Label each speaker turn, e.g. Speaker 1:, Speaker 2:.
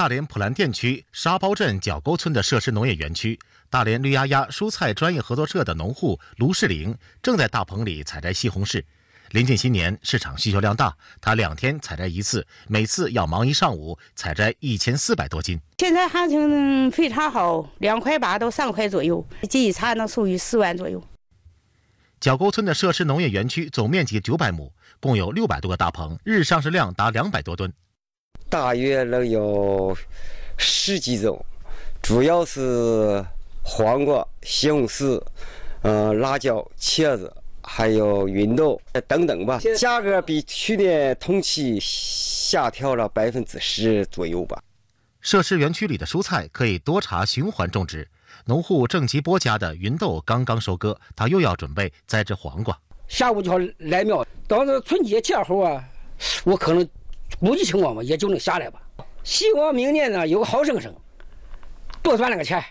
Speaker 1: 大连普兰店区沙包镇角沟村的设施农业园区，大连绿丫丫蔬菜专业合作社的农户卢世玲正在大棚里采摘西红柿。临近新年，市场需求量大，他两天采摘一次，每次要忙一上午，采摘一千四百多斤。
Speaker 2: 现在行情非常好，两块八到三块左右，这一茬能收于四万左右。
Speaker 1: 角沟村的设施农业园区总面积九百亩，共有六百多个大棚，日上市量达两百多吨。
Speaker 3: 大约能有十几种，主要是黄瓜、西红柿、嗯、辣椒、茄子，还有芸豆等等吧。价格比去年同期下调了百分之十左右吧。
Speaker 1: 设施园区里的蔬菜可以多茬循环种植。农户郑吉波家的芸豆刚刚收割，他又要准备栽植黄瓜。
Speaker 4: 下午就要来苗。到这春节前后啊，我可能。估计情况吧，也就能下来吧。希望明年呢有个好收成，多赚两个钱。